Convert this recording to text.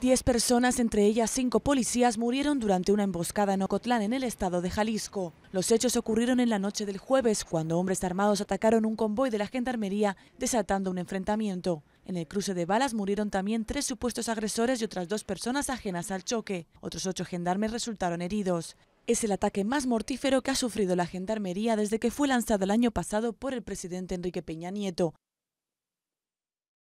Diez personas, entre ellas cinco policías, murieron durante una emboscada en Ocotlán, en el estado de Jalisco. Los hechos ocurrieron en la noche del jueves, cuando hombres armados atacaron un convoy de la gendarmería, desatando un enfrentamiento. En el cruce de balas murieron también tres supuestos agresores y otras dos personas ajenas al choque. Otros ocho gendarmes resultaron heridos. Es el ataque más mortífero que ha sufrido la gendarmería desde que fue lanzado el año pasado por el presidente Enrique Peña Nieto,